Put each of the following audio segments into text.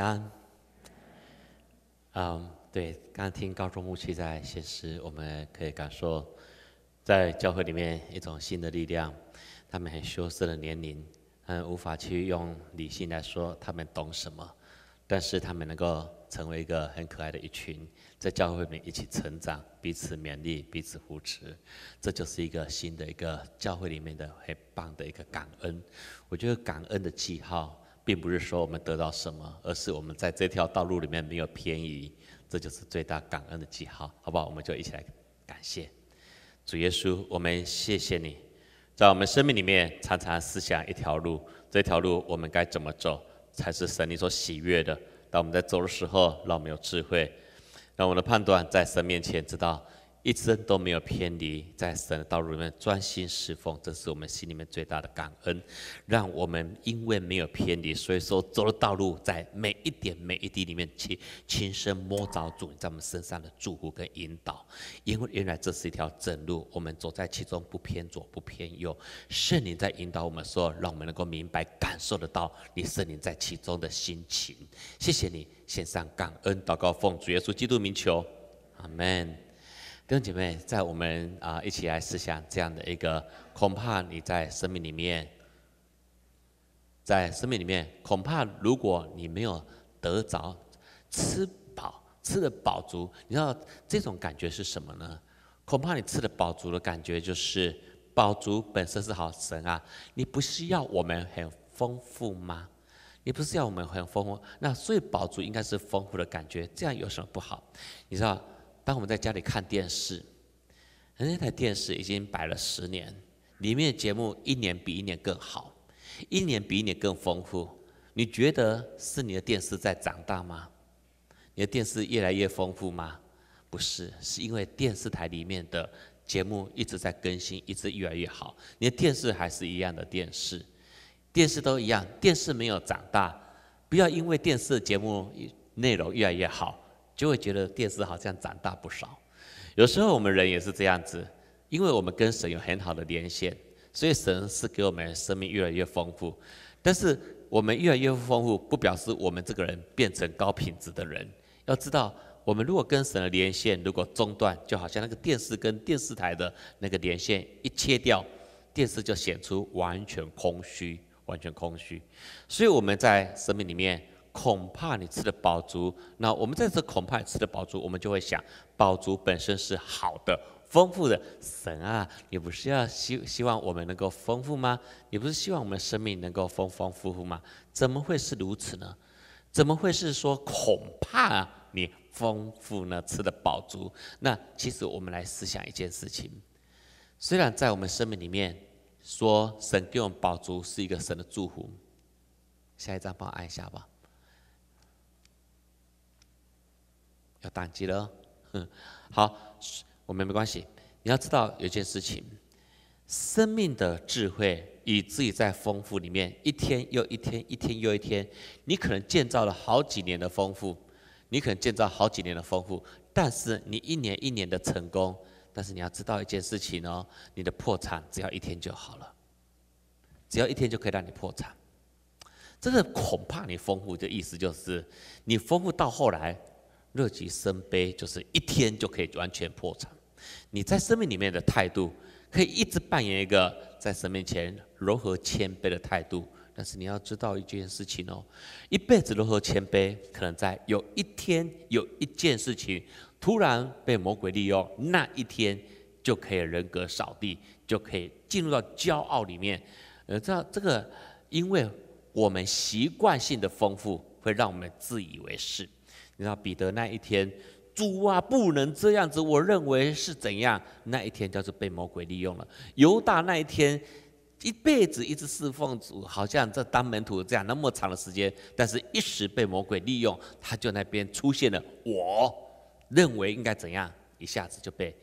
安，嗯，对，刚刚听高中牧区在宣示，我们可以感受在教会里面一种新的力量。他们很羞涩的年龄，他们无法去用理性来说他们懂什么，但是他们能够成为一个很可爱的一群，在教会里面一起成长，彼此勉励，彼此扶持，这就是一个新的一个教会里面的很棒的一个感恩。我觉得感恩的记号。并不是说我们得到什么，而是我们在这条道路里面没有偏移，这就是最大感恩的记号，好不好？我们就一起来感谢主耶稣，我们谢谢你在我们生命里面常常思想一条路，这条路我们该怎么走才是神你所喜悦的？当我们在走的时候，让我们有智慧，让我们的判断在神面前知道。一生都没有偏离，在神的道路里面专心侍奉，这是我们心里面最大的感恩。让我们因为没有偏离，所以说走的道路，在每一点每一滴里面，亲亲身摸着主在我们身上的祝福跟引导。因为原来这是一条正路，我们走在其中不偏左不偏右。圣灵在引导我们，说让我们能够明白、感受得到你圣灵在其中的心情。谢谢你，献上感恩祷告，奉主耶稣基督名求，阿门。弟兄姐妹，在我们啊一起来思想这样的一个，恐怕你在生命里面，在生命里面，恐怕如果你没有得着吃饱，吃的饱足，你知道这种感觉是什么呢？恐怕你吃的饱足的感觉就是饱足本身是好神啊！你不需要我们很丰富吗？你不是要我们很丰，富？那所以饱足应该是丰富的感觉，这样有什么不好？你知道？当我们在家里看电视，那台电视已经摆了十年，里面的节目一年比一年更好，一年比一年更丰富。你觉得是你的电视在长大吗？你的电视越来越丰富吗？不是，是因为电视台里面的节目一直在更新，一直越来越好。你的电视还是一样的电视，电视都一样，电视没有长大。不要因为电视节目内容越来越好。就会觉得电视好像长大不少，有时候我们人也是这样子，因为我们跟神有很好的连线，所以神是给我们生命越来越丰富。但是我们越来越丰富，不表示我们这个人变成高品质的人。要知道，我们如果跟神的连线如果中断，就好像那个电视跟电视台的那个连线一切掉，电视就显出完全空虚，完全空虚。所以我们在生命里面。恐怕你吃的饱足，那我们在这恐怕吃的饱足，我们就会想，饱足本身是好的、丰富的。神啊，你不是要希希望我们能够丰富吗？你不是希望我们生命能够丰丰富富吗？怎么会是如此呢？怎么会是说恐怕你丰富呢？吃的饱足？那其实我们来思想一件事情，虽然在我们生命里面说神给我们宝足是一个神的祝福，下一张帮我按一下吧。要宕机了，好，我们没关系。你要知道一件事情，生命的智慧自己在丰富里面，一天又一天，一天又一天。你可能建造了好几年的丰富，你可能建造好几年的丰富，但是你一年一年的成功，但是你要知道一件事情哦，你的破产只要一天就好了，只要一天就可以让你破产。真的恐怕你丰富的意思就是，你丰富到后来。乐极生悲，就是一天就可以完全破产。你在生命里面的态度，可以一直扮演一个在神面前柔和谦卑的态度。但是你要知道一件事情哦，一辈子柔和谦卑，可能在有一天有一件事情突然被魔鬼利用，那一天就可以人格扫地，就可以进入到骄傲里面。呃，这这个，因为我们习惯性的丰富，会让我们自以为是。你知道彼得那一天，主啊不能这样子，我认为是怎样？那一天就是被魔鬼利用了。犹大那一天，一辈子一直侍奉主，好像这当门徒这样那么长的时间，但是一时被魔鬼利用，他就那边出现了。我认为应该怎样？一下子就被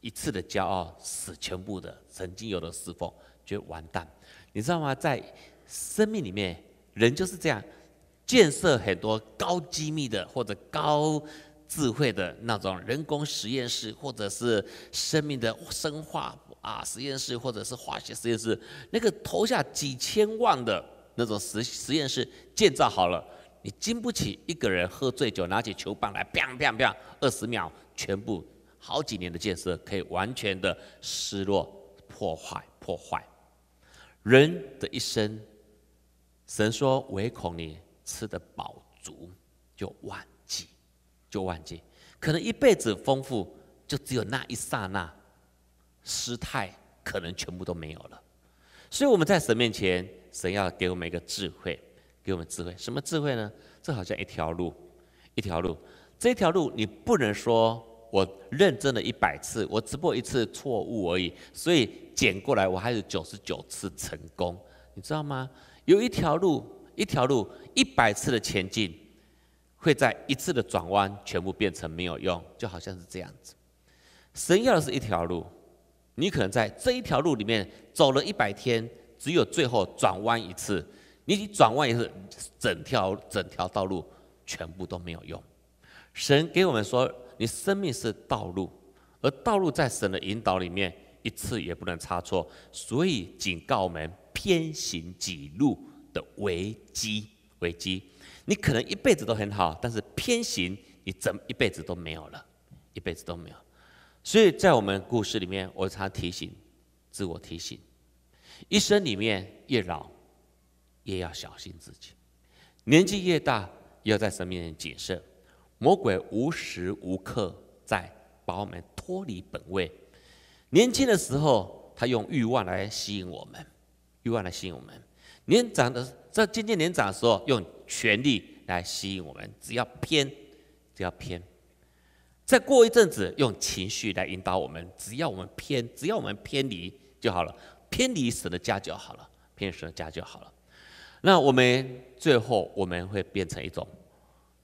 一次的骄傲使全部的曾经有的侍奉就完蛋。你知道吗？在生命里面，人就是这样。建设很多高机密的或者高智慧的那种人工实验室，或者是生命的生化啊实验室，或者是化学实验室，那个投下几千万的那种实实验室建造好了，你经不起一个人喝醉酒拿起球棒来，砰砰砰，二十秒全部好几年的建设可以完全的失落破坏破坏。人的一生，神说唯恐你。吃的饱足，就忘记，就忘记，可能一辈子丰富，就只有那一刹那失态，可能全部都没有了。所以我们在神面前，神要给我们一个智慧，给我们智慧，什么智慧呢？这好像一条路，一条路，这条路你不能说我认真了一百次，我只不过一次错误而已，所以捡过来我还有九十九次成功，你知道吗？有一条路。一条路一百次的前进，会在一次的转弯全部变成没有用，就好像是这样子。神要的是一条路，你可能在这一条路里面走了一百天，只有最后转弯一次，你转弯也是整条整条道路全部都没有用。神给我们说，你生命是道路，而道路在神的引导里面一次也不能差错，所以警告我们偏行几路。的危机，危机！你可能一辈子都很好，但是偏行，你怎一辈子都没有了，一辈子都没有。所以在我们故事里面，我常提醒，自我提醒，一生里面越老，越要小心自己；年纪越大，要在神面人谨慎。魔鬼无时无刻在把我们脱离本位。年轻的时候，他用欲望来吸引我们，欲望来吸引我们。年长的在渐渐年长的时候，用权力来吸引我们，只要偏，只要偏。再过一阵子，用情绪来引导我们，只要我们偏，只要我们偏离就好了，偏离神的家就好了，偏离神的家就好了。那我们最后我们会变成一种，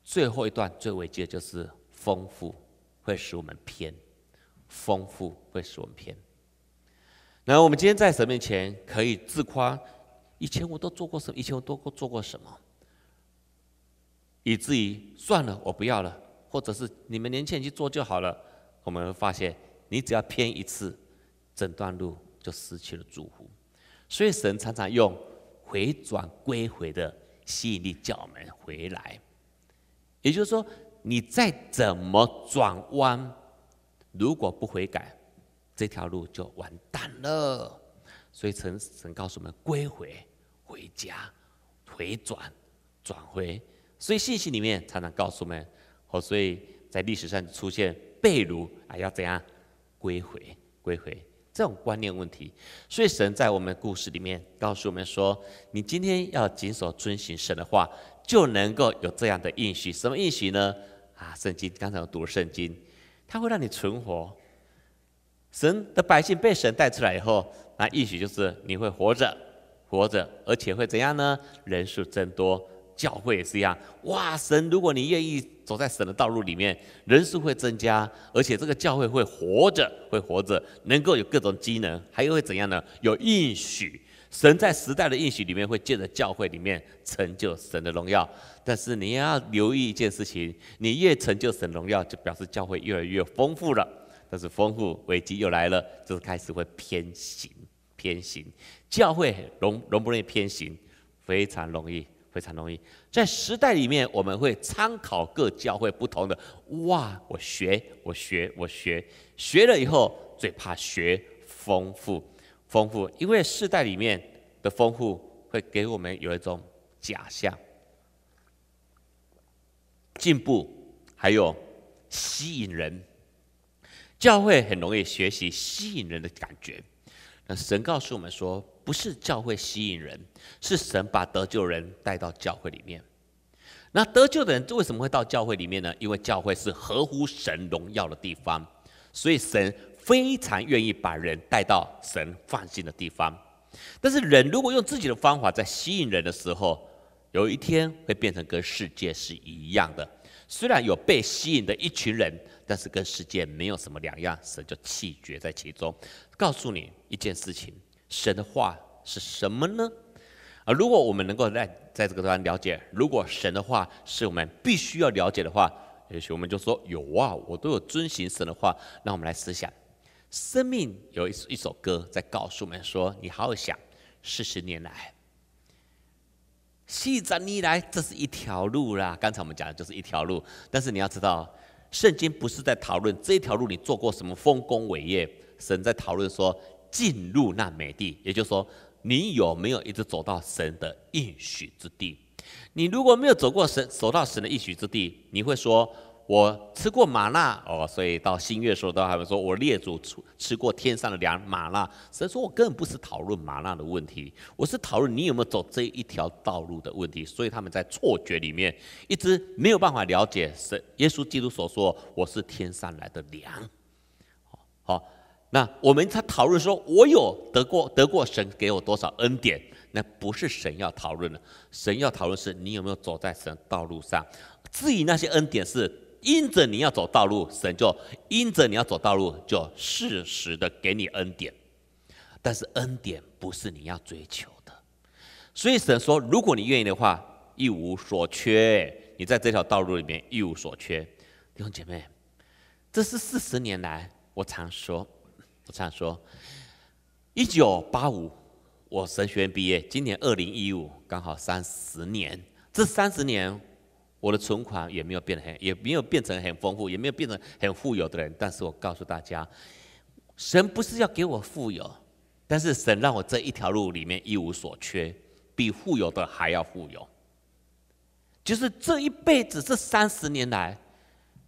最后一段最危机的就是丰富会使我们偏，丰富会使我们偏。那我们今天在神面前可以自夸。以前我都做过什？么？以前我都过做过什么？以至于算了，我不要了，或者是你们年轻人去做就好了。我们会发现，你只要偏一次，整段路就失去了祝福。所以神常常用回转归回的吸引力叫我们回来。也就是说，你再怎么转弯，如果不悔改，这条路就完蛋了。所以神神告诉我们归回。回家，回转，转回，所以信息里面常常告诉我们，哦，所以在历史上出现被逆啊，要怎样归回，归回这种观念问题。所以神在我们故事里面告诉我们说，你今天要谨守遵行神的话，就能够有这样的应许。什么应许呢？啊，圣经刚才我读圣经，它会让你存活。神的百姓被神带出来以后，那意许就是你会活着。活着，而且会怎样呢？人数增多，教会也是一样。哇，神，如果你愿意走在神的道路里面，人数会增加，而且这个教会会活着，会活着，能够有各种机能，还又会怎样呢？有应许，神在时代的应许里面会借着教会里面成就神的荣耀。但是你要留意一件事情，你越成就神荣耀，就表示教会越来越丰富了。但是丰富危机又来了，就是开始会偏行。偏行教会容容不容易偏行，非常容易，非常容易。在时代里面，我们会参考各教会不同的哇，我学，我学，我学，学了以后最怕学丰富，丰富，因为时代里面的丰富会给我们有一种假象，进步还有吸引人，教会很容易学习吸引人的感觉。那神告诉我们说，不是教会吸引人，是神把得救人带到教会里面。那得救的人为什么会到教会里面呢？因为教会是合乎神荣耀的地方，所以神非常愿意把人带到神放心的地方。但是人如果用自己的方法在吸引人的时候，有一天会变成跟世界是一样的。虽然有被吸引的一群人，但是跟世界没有什么两样，神就气绝在其中。告诉你一件事情，神的话是什么呢？啊，如果我们能够在在这个地方了解，如果神的话是我们必须要了解的话，也许我们就说有啊，我都有遵行神的话。让我们来思想，生命有一一首歌在告诉我们说，你好好想，四十年来，细着你来，这是一条路啦。刚才我们讲的就是一条路，但是你要知道，圣经不是在讨论这条路你做过什么丰功伟业。神在讨论说，进入那美地，也就是说，你有没有一直走到神的应许之地？你如果没有走过神，走到神的应许之地，你会说我吃过马纳哦，所以到新月的时候，他们说我列祖吃吃过天上的粮玛纳。神说我根本不是讨论马纳的问题，我是讨论你有没有走这一条道路的问题。所以他们在错觉里面，一直没有办法了解神耶稣基督所说，我是天上来的粮，好。那我们在讨论说，我有得过得过神给我多少恩典？那不是神要讨论的，神要讨论是你有没有走在神道路上。至于那些恩典，是因着你要走道路，神就因着你要走道路，就适时的给你恩典。但是恩典不是你要追求的，所以神说，如果你愿意的话，一无所缺，你在这条道路里面一无所缺。弟兄姐妹，这是四十年来我常说。我样说，一九八五，我神学院毕业，今年二零一五，刚好三十年。这三十年，我的存款也没有变得很，也没有变成很丰富，也没有变成很富有的人。但是我告诉大家，神不是要给我富有，但是神让我这一条路里面一无所缺，比富有的还要富有。就是这一辈子这三十年来，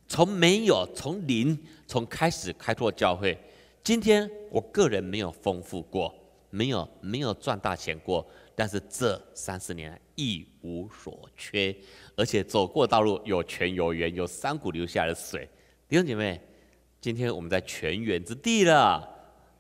从没有从零从开始开拓教会。今天我个人没有丰富过，没有没有赚大钱过，但是这三十年一无所缺，而且走过道路有泉有源，有山谷流下来的水。弟兄姐妹，今天我们在泉源之地了，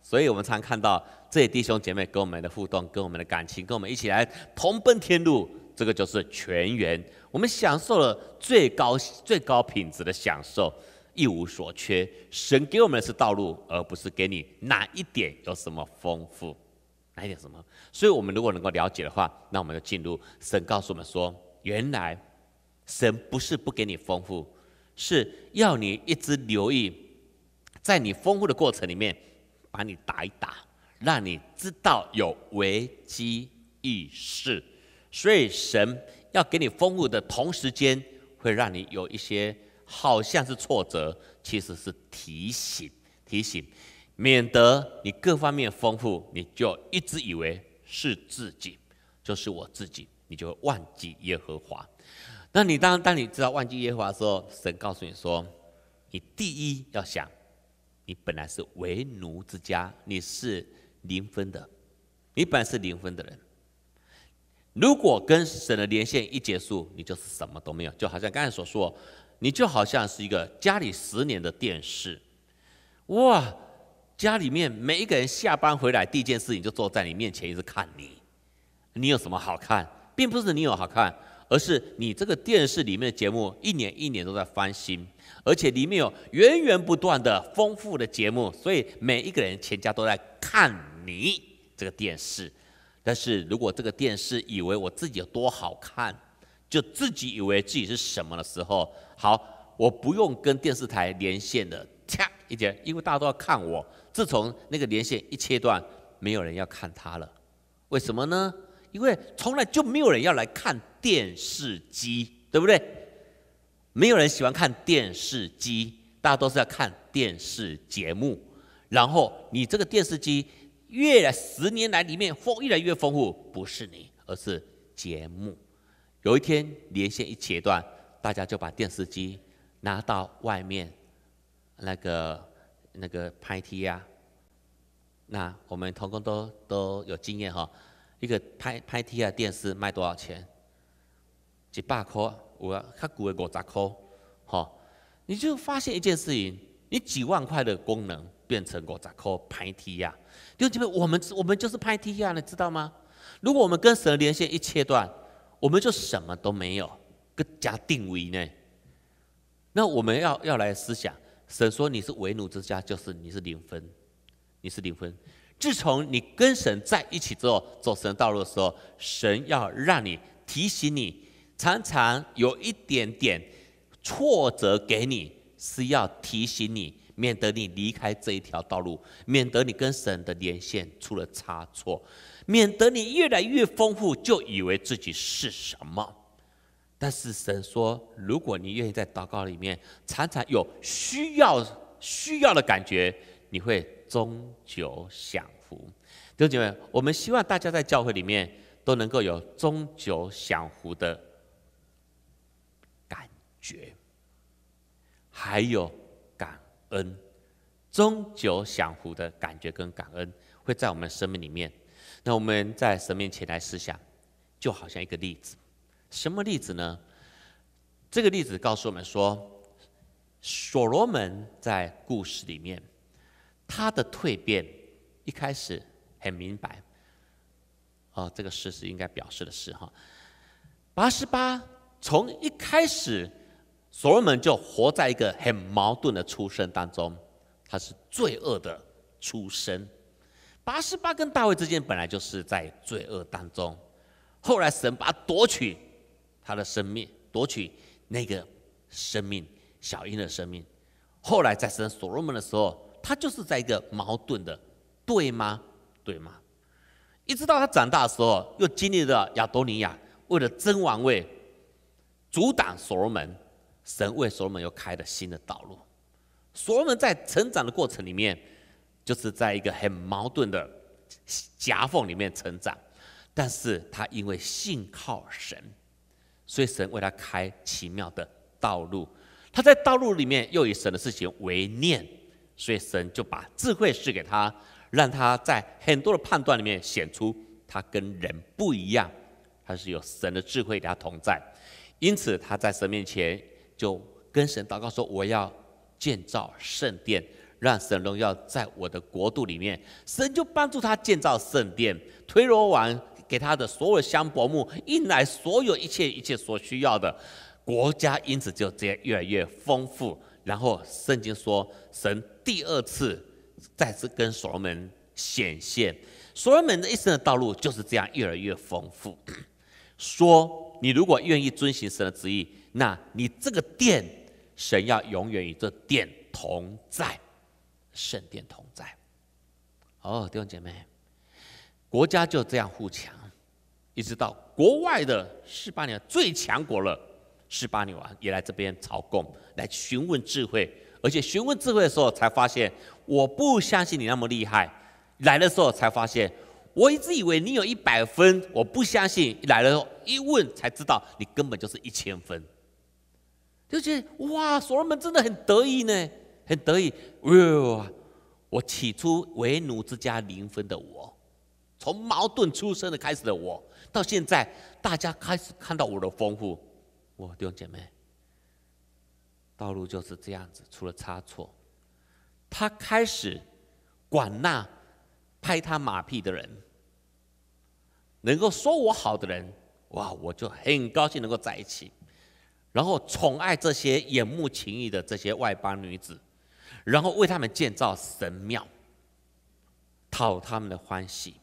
所以我们常看到这些弟兄姐妹跟我们的互动，跟我们的感情，跟我们一起来同奔天路，这个就是泉源。我们享受了最高最高品质的享受。一无所缺，神给我们的是道路，而不是给你哪一点有什么丰富，哪一点什么。所以，我们如果能够了解的话，那我们就进入神告诉我们说：原来神不是不给你丰富，是要你一直留意，在你丰富的过程里面，把你打一打，让你知道有危机意识。所以，神要给你丰富的同时间，会让你有一些。好像是挫折，其实是提醒，提醒，免得你各方面丰富，你就一直以为是自己，就是我自己，你就会忘记耶和华。那你当当你知道忘记耶和华的时候，神告诉你说，你第一要想，你本来是为奴之家，你是零分的，你本来是零分的人。如果跟神的连线一结束，你就是什么都没有，就好像刚才所说。你就好像是一个家里十年的电视，哇！家里面每一个人下班回来第一件事情就坐在你面前一直看你，你有什么好看？并不是你有好看，而是你这个电视里面的节目一年一年都在翻新，而且里面有源源不断的丰富的节目，所以每一个人全家都在看你这个电视。但是如果这个电视以为我自己有多好看？就自己以为自己是什么的时候，好，我不用跟电视台连线的，切一截，因为大家都要看我。自从那个连线一切断，没有人要看他了。为什么呢？因为从来就没有人要来看电视机，对不对？没有人喜欢看电视机，大家都是要看电视节目。然后你这个电视机越来十年来里面丰越来越丰富，不是你，而是节目。有一天连线一切断，大家就把电视机拿到外面，那个那个拍梯啊，那我们同工都都有经验哈。一个拍拍梯啊电视卖多少钱？几百块，我要看贵五十块，哈。你就发现一件事情，你几万块的功能变成五十块拍梯啊，就这边我们我们就是拍梯啊，你知道吗？如果我们跟神连线一切断。我们就什么都没有，更加定位呢？那我们要要来思想，神说你是为奴之家，就是你是灵分，你是灵分。自从你跟神在一起之后，走神道路的时候，神要让你提醒你，常常有一点点挫折给你，是要提醒你，免得你离开这一条道路，免得你跟神的连线出了差错。免得你越来越丰富，就以为自己是什么。但是神说，如果你愿意在祷告里面常常有需要、需要的感觉，你会终久享福。弟兄姐妹，我们希望大家在教会里面都能够有终久享福的感觉，还有感恩。终久享福的感觉跟感恩，会在我们生命里面。那我们在神面前来思想，就好像一个例子，什么例子呢？这个例子告诉我们说，所罗门在故事里面，他的蜕变一开始很明白。啊，这个事实应该表示的是哈。八十八，从一开始，所罗门就活在一个很矛盾的出身当中，他是罪恶的出身。八十八跟大卫之间本来就是在罪恶当中，后来神把夺取他的生命，夺取那个生命，小英的生命。后来在神所罗门的时候，他就是在一个矛盾的，对吗？对吗？一直到他长大的时候，又经历了亚多尼亚为了争王位，阻挡所罗门。神为所罗门又开了新的道路。所罗门在成长的过程里面。就是在一个很矛盾的夹缝里面成长，但是他因为信靠神，所以神为他开奇妙的道路。他在道路里面又以神的事情为念，所以神就把智慧赐给他，让他在很多的判断里面显出他跟人不一样，他是有神的智慧给他同在。因此他在神面前就跟神祷告说：“我要建造圣殿。”让神荣耀在我的国度里面，神就帮助他建造圣殿。推罗王给他的所有香柏木，引来所有一切一切所需要的，国家因此就这样越来越丰富。然后圣经说，神第二次再次跟所罗门显现，所罗门的一生的道路就是这样越来越丰富。说，你如果愿意遵行神的旨意，那你这个殿，神要永远与这殿同在。圣殿同在。哦，弟兄姐妹，国家就这样互强，一直到国外的十八年最强国了，十八年王也来这边朝贡，来询问智慧。而且询问智慧的时候，才发现我不相信你那么厉害。来的时候才发现，我一直以为你有一百分，我不相信。来了一问才知道，你根本就是一千分。就得哇，所罗门真的很得意呢。很得意，哇！我起初为奴之家零分的我，从矛盾出生的开始的我，到现在大家开始看到我的丰富，我弟兄姐妹，道路就是这样子，出了差错。他开始管那拍他马屁的人，能够说我好的人，哇！我就很高兴能够在一起，然后宠爱这些眼目情意的这些外邦女子。然后为他们建造神庙，讨他们的欢喜，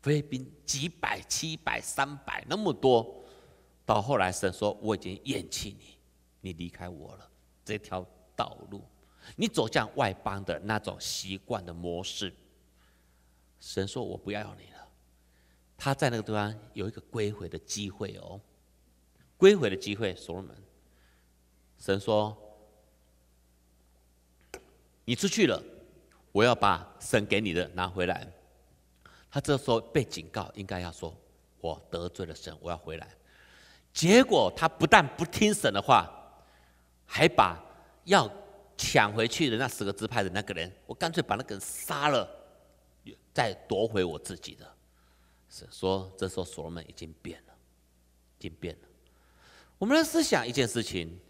菲律宾几百、七百、三百那么多，到后来神说：“我已经厌弃你，你离开我了，这条道路，你走向外邦的那种习惯的模式。”神说：“我不要你了。”他在那个地方有一个归回的机会哦，归回的机会，所罗门，神说。你出去了，我要把神给你的拿回来。他这时候被警告，应该要说：“我得罪了神，我要回来。”结果他不但不听神的话，还把要抢回去的那十个支派的那个人，我干脆把那个人杀了，再夺回我自己的。是说，这时候所罗门已经变了，已经变了。我们的思想一件事情，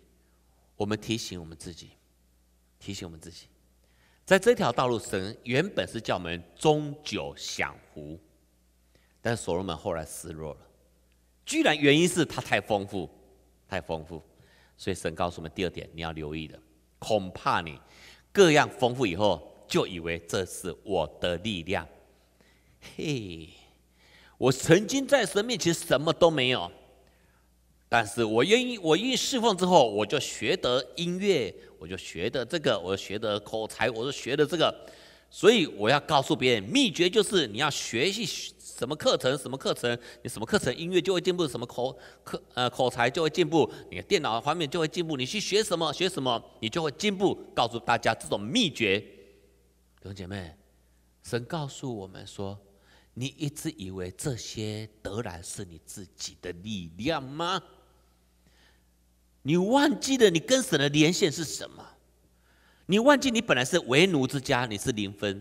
我们提醒我们自己，提醒我们自己。在这条道路，神原本是叫我们终久享福，但所罗门后来失落了，居然原因是他太丰富，太丰富，所以神告诉我们第二点，你要留意的，恐怕你各样丰富以后，就以为这是我的力量。嘿，我曾经在神面前什么都没有。但是我愿意，我愿意释放之后，我就学得音乐，我就学得这个，我学得口才，我就学得这个，所以我要告诉别人，秘诀就是你要学习什么课程，什么课程，你什么课程，音乐就会进步，什么口课呃口才就会进步，你的电脑方面就会进步，你去学什么学什么，你就会进步。告诉大家这种秘诀，弟兄姐妹，神告诉我们说，你一直以为这些得来是你自己的力量吗？你忘记了你跟神的连线是什么？你忘记你本来是为奴之家，你是零分，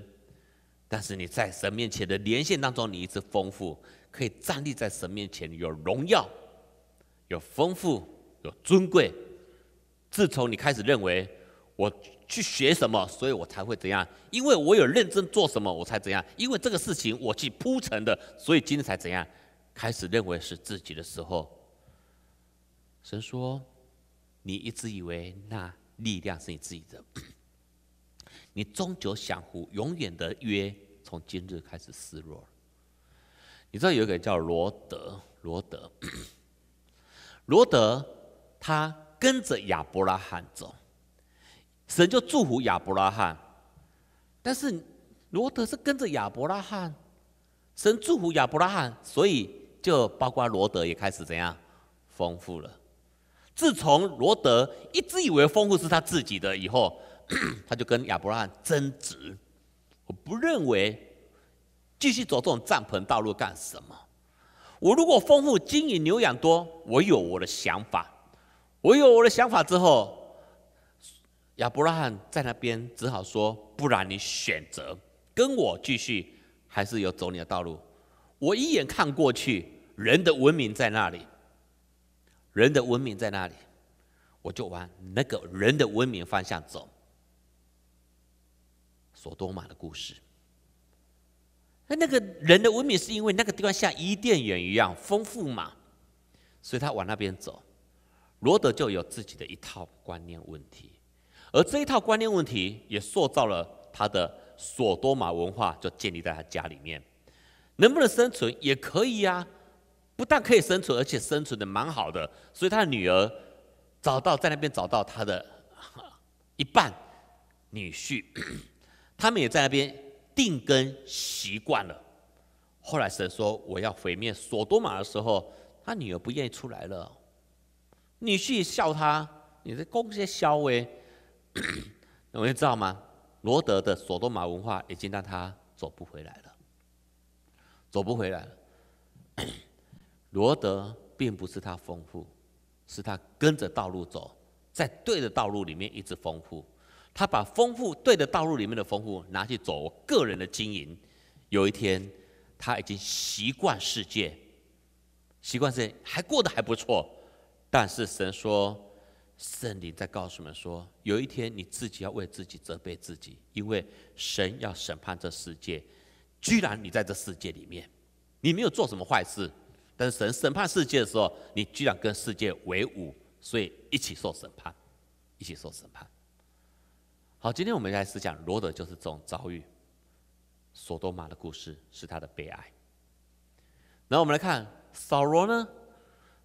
但是你在神面前的连线当中，你一直丰富，可以站立在神面前，有荣耀，有丰富，有尊贵。自从你开始认为我去学什么，所以我才会怎样？因为我有认真做什么，我才怎样？因为这个事情我去铺成的，所以今天才怎样？开始认为是自己的时候，神说。你一直以为那力量是你自己的，你终究享福，永远的约从今日开始失落你知道有一个叫罗德，罗德，罗德，他跟着亚伯拉罕走，神就祝福亚伯拉罕，但是罗德是跟着亚伯拉罕，神祝福亚伯拉罕，所以就包括罗德也开始怎样丰富了。自从罗德一直以为丰富是他自己的以后，他就跟亚伯拉罕争执。我不认为继续走这种帐篷道路干什么？我如果丰富经营牛羊多，我有我的想法。我有我的想法之后，亚伯拉罕在那边只好说：不然你选择跟我继续，还是有走你的道路？我一眼看过去，人的文明在那里。人的文明在那里？我就往那个人的文明方向走。索多玛的故事，那个人的文明是因为那个地方像伊甸园一样丰富嘛，所以他往那边走。罗德就有自己的一套观念问题，而这一套观念问题也塑造了他的索多玛文化，就建立在他家里面。能不能生存也可以呀？不但可以生存，而且生存的蛮好的。所以他的女儿找到在那边找到他的一半女婿，他们也在那边定根习惯了。后来神说我要毁灭索多玛的时候，他女儿不愿意出来了，女婿笑他，你在攻些笑哎，你 们知道吗？罗德的索多玛文化已经让他走不回来了，走不回来了。罗德并不是他丰富，是他跟着道路走，在对的道路里面一直丰富。他把丰富对的道路里面的丰富拿去走我个人的经营。有一天，他已经习惯世界，习惯世界还过得还不错。但是神说，圣灵在告诉们说，有一天你自己要为自己责备自己，因为神要审判这世界，居然你在这世界里面，你没有做什么坏事。但是神审判世界的时候，你居然跟世界为伍，所以一起受审判，一起受审判。好，今天我们开始讲罗德就是这种遭遇，索多玛的故事是他的悲哀。然后我们来看扫罗呢，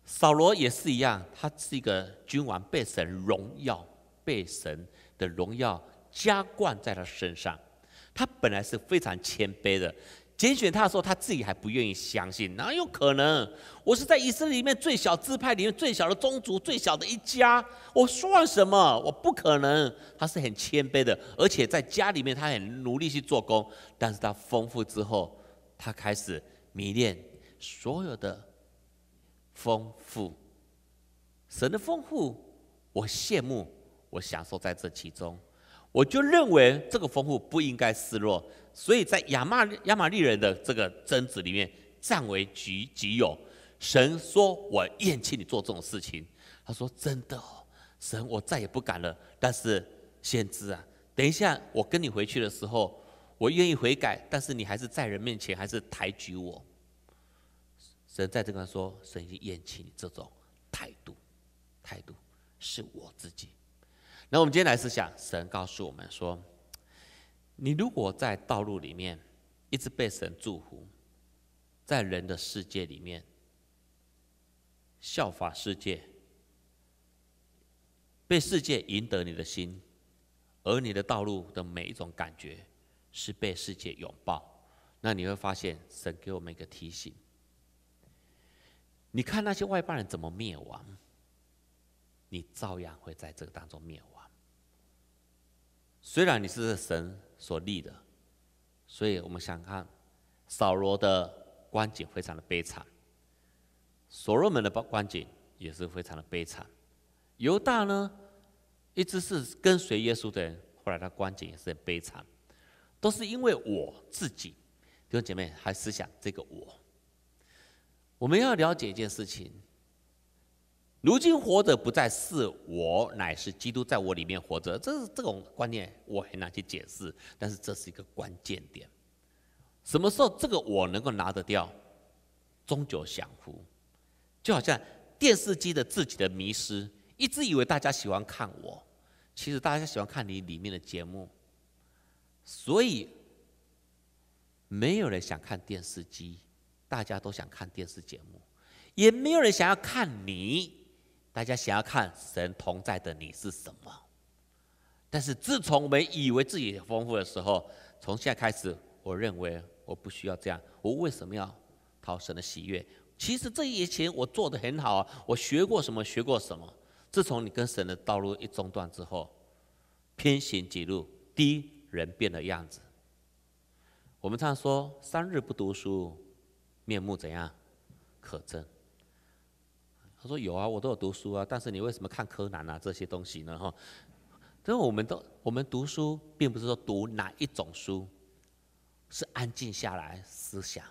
扫罗也是一样，他是一个君王，被神荣耀，被神的荣耀加冠在他身上，他本来是非常谦卑的。拣选他的时候，他自己还不愿意相信，哪有可能？我是在以色列里面最小支派里面最小的宗族，最小的一家，我算什么？我不可能。他是很谦卑的，而且在家里面，他很努力去做工。但是他丰富之后，他开始迷恋所有的丰富，神的丰富，我羡慕，我享受在这其中，我就认为这个丰富不应该失落。所以在亚玛亚玛利人的这个争执里面占为己己有，神说我厌弃你做这种事情。他说：“真的哦，神我再也不敢了。”但是先知啊，等一下我跟你回去的时候，我愿意悔改，但是你还是在人面前还是抬举我。神在这个说：“神已经厌弃你这种态度，态度是我自己。”那我们今天来思想，神告诉我们说。你如果在道路里面一直被神祝福，在人的世界里面效法世界，被世界赢得你的心，而你的道路的每一种感觉是被世界拥抱，那你会发现神给我们一个提醒：你看那些外邦人怎么灭亡，你照样会在这个当中灭亡。虽然你是神。所立的，所以我们想看扫罗的观景非常的悲惨，所罗门的观景也是非常的悲惨，犹大呢一直是跟随耶稣的人，后来他观景也是很悲惨，都是因为我自己，弟兄姐妹还思想这个我，我们要了解一件事情。如今活着不再是我，乃是基督在我里面活着。这是这种观念，我很难去解释。但是这是一个关键点。什么时候这个我能够拿得掉，终究享福。就好像电视机的自己的迷失，一直以为大家喜欢看我，其实大家喜欢看你里面的节目。所以没有人想看电视机，大家都想看电视节目，也没有人想要看你。大家想要看神同在的你是什么？但是自从我们以为自己丰富的时候，从现在开始，我认为我不需要这样。我为什么要讨神的喜悦？其实这些钱我做的很好啊，我学过什么？学过什么？自从你跟神的道路一中断之后，偏行几路，第一人变了样子。我们常说三日不读书，面目怎样？可憎。他说：“有啊，我都有读书啊，但是你为什么看柯南啊这些东西呢？哈，因为我们都我们读书，并不是说读哪一种书，是安静下来思想，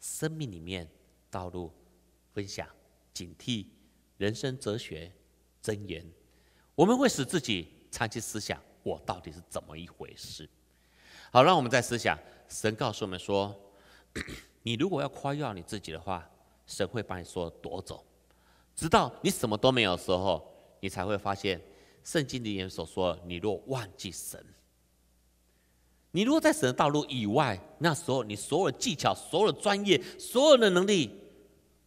生命里面道路分享警惕人生哲学箴言，我们会使自己长期思想，我到底是怎么一回事？好，让我们再思想。神告诉我们说，你如果要夸耀你自己的话，神会把你说夺走。”直到你什么都没有的时候，你才会发现圣经里面所说：“你若忘记神，你如果在神的道路以外，那时候你所有的技巧、所有的专业、所有的能力，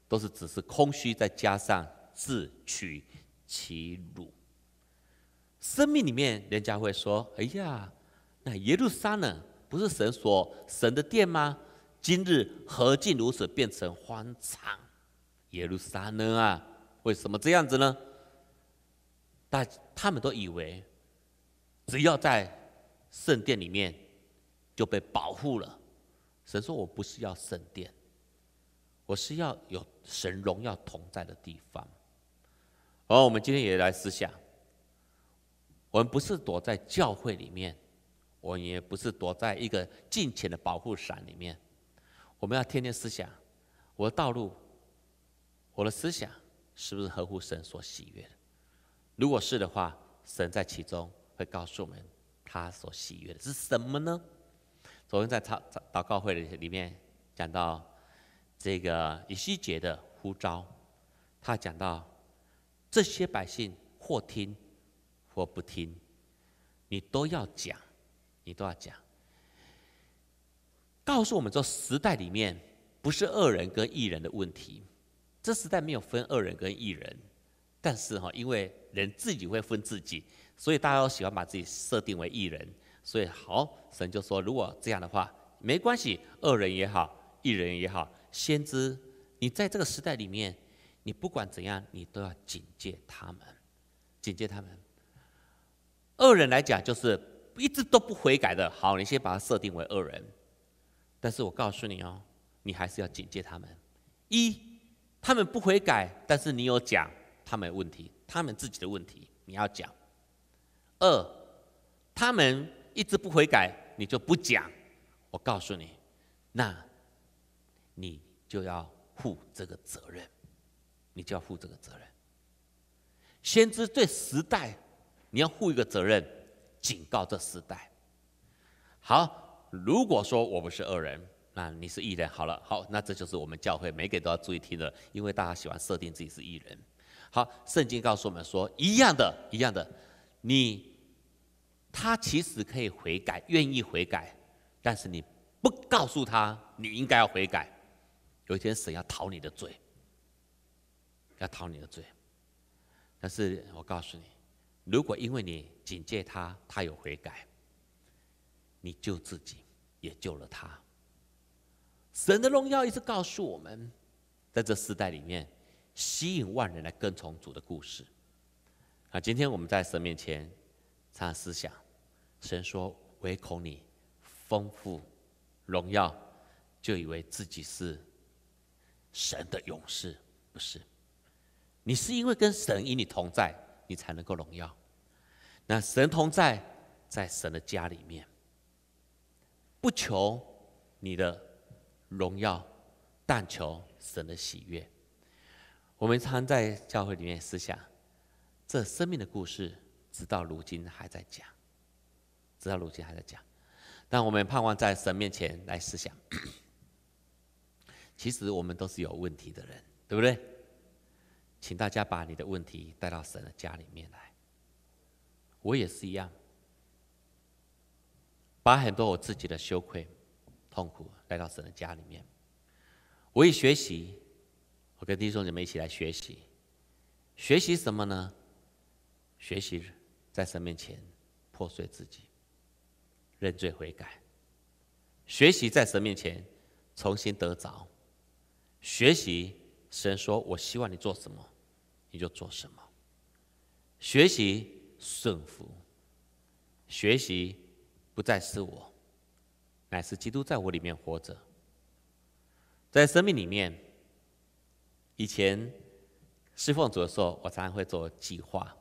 都是只是空虚，再加上自取其辱。生命里面，人家会说：‘哎呀，那耶路撒冷不是神所神的殿吗？今日何竟如此，变成荒场？耶路撒冷啊！’”为什么这样子呢？大他们都以为，只要在圣殿里面就被保护了。神说：“我不是要圣殿，我是要有神荣耀同在的地方。”而我们今天也来思想。我们不是躲在教会里面，我也不是躲在一个近前的保护伞里面。我们要天天思想我的道路，我的思想。是不是合乎神所喜悦的？如果是的话，神在其中会告诉我们他所喜悦的是什么呢？昨天在祷祷告会里里面讲到这个以西结的呼召，他讲到这些百姓或听或不听，你都要讲，你都要讲，告诉我们说时代里面不是恶人跟异人的问题。这时代没有分恶人跟艺人，但是哈，因为人自己会分自己，所以大家都喜欢把自己设定为艺人。所以好，神就说：如果这样的话，没关系，恶人也好，艺人也好，先知，你在这个时代里面，你不管怎样，你都要警戒他们，警戒他们。恶人来讲，就是一直都不悔改的，好，你先把他设定为恶人。但是我告诉你哦，你还是要警戒他们。一他们不悔改，但是你有讲他们问题，他们自己的问题你要讲。二，他们一直不悔改，你就不讲。我告诉你，那，你就要负这个责任，你就要负这个责任。先知对时代，你要负一个责任，警告这时代。好，如果说我不是恶人。那你是艺人，好了，好，那这就是我们教会每个都要注意听的，因为大家喜欢设定自己是艺人。好，圣经告诉我们说，一样的，一样的，你他其实可以悔改，愿意悔改，但是你不告诉他，你应该要悔改，有一天神要讨你的罪，要讨你的罪。但是我告诉你，如果因为你警戒他，他有悔改，你救自己，也救了他。神的荣耀一直告诉我们，在这世代里面，吸引万人来跟从主的故事。啊，今天我们在神面前，常思想，神说：“唯恐你丰富荣耀，就以为自己是神的勇士，不是？你是因为跟神与你同在，你才能够荣耀。那神同在，在神的家里面，不求你的。”荣耀，但求神的喜悦。我们常在教会里面思想，这生命的故事直到如今还在讲，直到如今还在讲。但我们盼望在神面前来思想。其实我们都是有问题的人，对不对？请大家把你的问题带到神的家里面来。我也是一样，把很多我自己的羞愧。痛苦来到神的家里面，我一学习，我跟弟兄姐妹一起来学习，学习什么呢？学习在神面前破碎自己，认罪悔改；学习在神面前重新得着；学习神说我希望你做什么，你就做什么；学习顺服；学习不再是我。乃是基督在我里面活着，在生命里面，以前侍奉主的时候，我常常会做计划，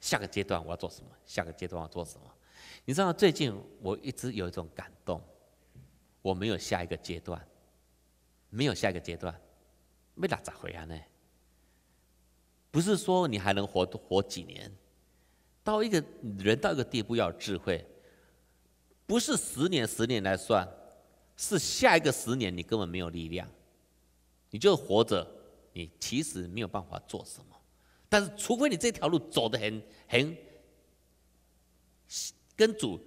下个阶段我要做什么，下个阶段要做什么。你知道，最近我一直有一种感动，我没有下一个阶段，没有下一个阶段，没打咋回啊呢？不是说你还能活活几年，到一个人到一个地步要智慧。不是十年，十年来算，是下一个十年，你根本没有力量，你就活着，你其实没有办法做什么。但是，除非你这条路走的很很，跟主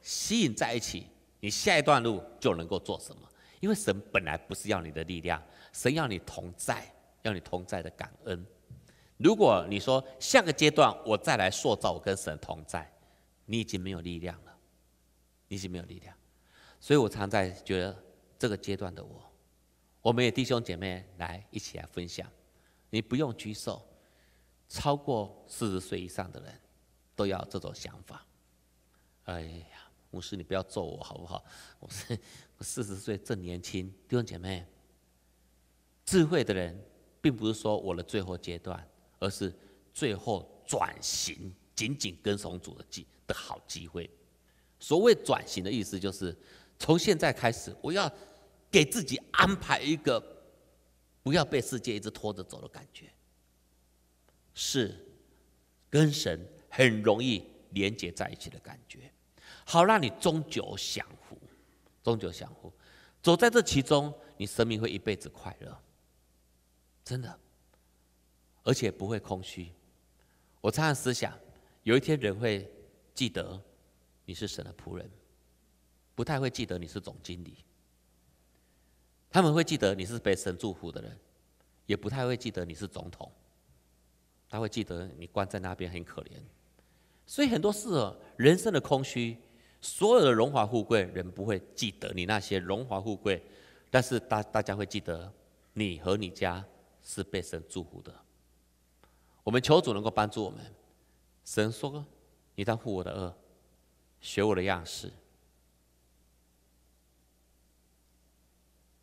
吸引在一起，你下一段路就能够做什么。因为神本来不是要你的力量，神要你同在，要你同在的感恩。如果你说下个阶段我再来塑造我跟神同在，你已经没有力量了。你是没有力量，所以我常在觉得这个阶段的我，我们也弟兄姐妹来一起来分享。你不用举手，超过四十岁以上的人都要这种想法。哎呀，牧师你不要揍我好不好？我是四十岁正年轻，弟兄姐妹，智慧的人并不是说我的最后阶段，而是最后转型紧紧跟从主的机的好机会。所谓转型的意思，就是从现在开始，我要给自己安排一个不要被世界一直拖着走的感觉，是跟神很容易连接在一起的感觉，好让你终久享福，终久享福，走在这其中，你生命会一辈子快乐，真的，而且不会空虚。我常常思想，有一天人会记得。你是神的仆人，不太会记得你是总经理。他们会记得你是被神祝福的人，也不太会记得你是总统。他会记得你关在那边很可怜。所以很多事哦，人生的空虚，所有的荣华富贵，人不会记得你那些荣华富贵，但是大大家会记得你和你家是被神祝福的。我们求主能够帮助我们。神说：“你当护我的恶。”学我的样式，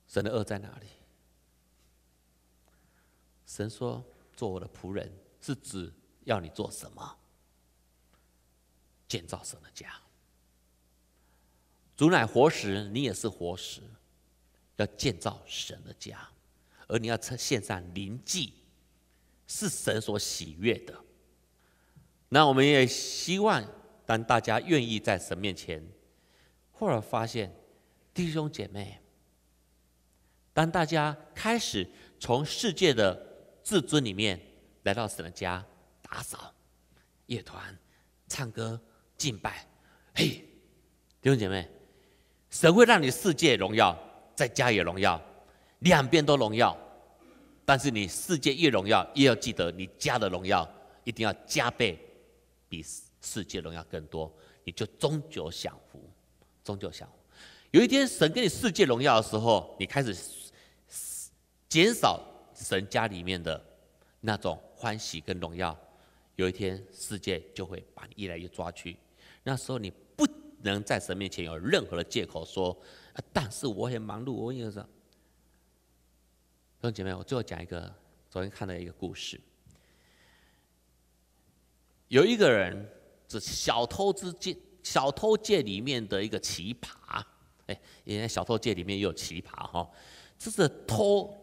神的恶在哪里？神说：“做我的仆人，是指要你做什么？建造神的家。主乃活石，你也是活石，要建造神的家。而你要献上灵祭，是神所喜悦的。那我们也希望。”当大家愿意在神面前，忽然发现，弟兄姐妹，当大家开始从世界的自尊里面来到神的家打扫、乐团、唱歌、敬拜，嘿，弟兄姐妹，神会让你世界荣耀，在家也荣耀，两边都荣耀。但是你世界越荣耀，越要记得你家的荣耀一定要加倍比。世界荣耀更多，你就终究享福，终究享福。有一天，神给你世界荣耀的时候，你开始减少神家里面的那种欢喜跟荣耀。有一天，世界就会把你越来越抓去。那时候，你不能在神面前有任何的借口说：“但是我很忙碌，我也……”是。兄姐妹，我最后讲一个昨天看的一个故事，有一个人。这小偷之界，小偷界里面的一个奇葩，哎，因为小偷界里面也有奇葩哈，这是偷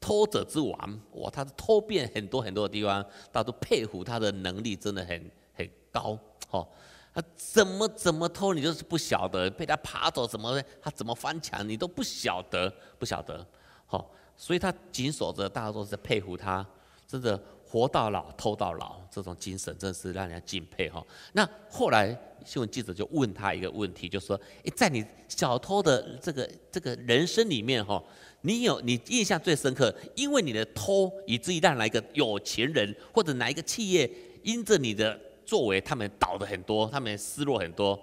偷者之王，哇，他是偷遍很多很多的地方，大家都佩服他的能力，真的很很高哦。他怎么怎么偷，你就是不晓得，被他爬走怎么他怎么翻墙，你都不晓得，不晓得，好，所以他紧锁着，大家都是佩服他，真的。活到老偷到老，这种精神真是让人敬佩哈。那后来新闻记者就问他一个问题，就说：“诶，在你小偷的这个这个人生里面哈，你有你印象最深刻，因为你的偷以至于让哪一个有钱人或者哪一个企业，因着你的作为，他们倒的很多，他们失落很多，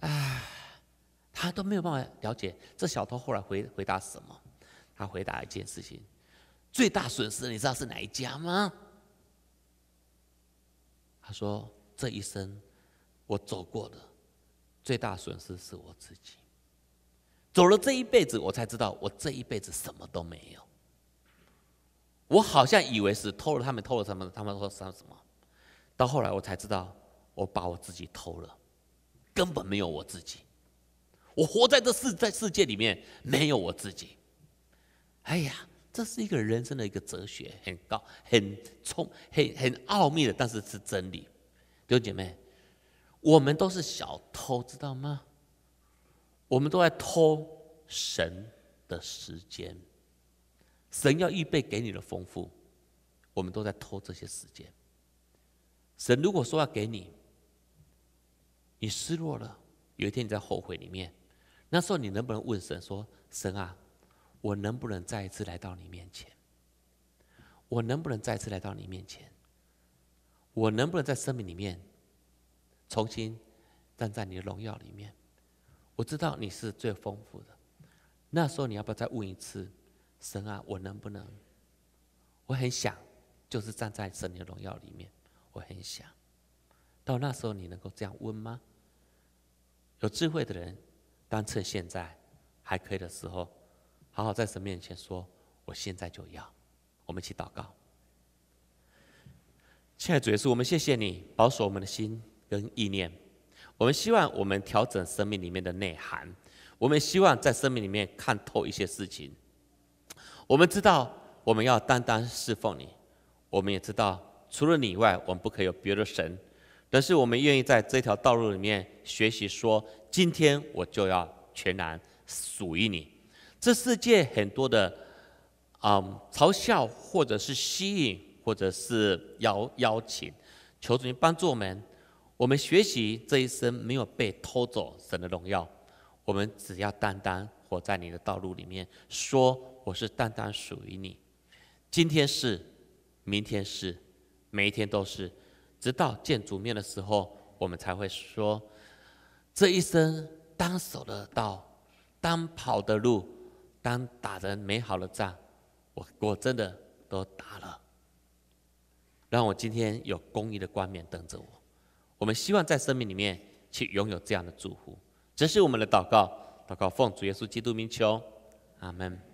啊，他都没有办法了解。”这小偷后来回回答什么？他回答一件事情：最大损失，你知道是哪一家吗？他说：“这一生，我走过的最大损失是我自己。走了这一辈子，我才知道我这一辈子什么都没有。我好像以为是偷了他们，偷了什么？他们说么什么？到后来我才知道，我把我自己偷了，根本没有我自己。我活在这世在世界里面，没有我自己。哎呀！”这是一个人生的一个哲学，很高、很充、很很奥秘的，但是是真理。弟兄姐妹，我们都是小偷，知道吗？我们都在偷神的时间，神要预备给你的丰富，我们都在偷这些时间。神如果说要给你，你失落了，有一天你在后悔里面，那时候你能不能问神说：“神啊？”我能不能再一次来到你面前？我能不能再一次来到你面前？我能不能在生命里面重新站在你的荣耀里面？我知道你是最丰富的。那时候你要不要再问一次神啊？我能不能？我很想，就是站在神的荣耀里面。我很想，到那时候你能够这样问吗？有智慧的人，当趁现在还可以的时候。好好在神面前说：“我现在就要。”我们一起祷告，亲爱的主，稣，我们谢谢你保守我们的心跟意念。我们希望我们调整生命里面的内涵，我们希望在生命里面看透一些事情。我们知道我们要单单侍奉你，我们也知道除了你以外，我们不可以有别的神。但是我们愿意在这条道路里面学习，说今天我就要全然属于你。这世界很多的，嗯，嘲笑，或者是吸引，或者是邀邀请，求主你帮助我们。我们学习这一生没有被偷走神的荣耀。我们只要单单活在你的道路里面，说我是单单属于你。今天是，明天是，每一天都是，直到见主面的时候，我们才会说，这一生当守的道，当跑的路。当打的美好的仗，我我真的都打了，让我今天有公益的冠冕等着我。我们希望在生命里面去拥有这样的祝福，这是我们的祷告。祷告奉主耶稣基督名求，阿门。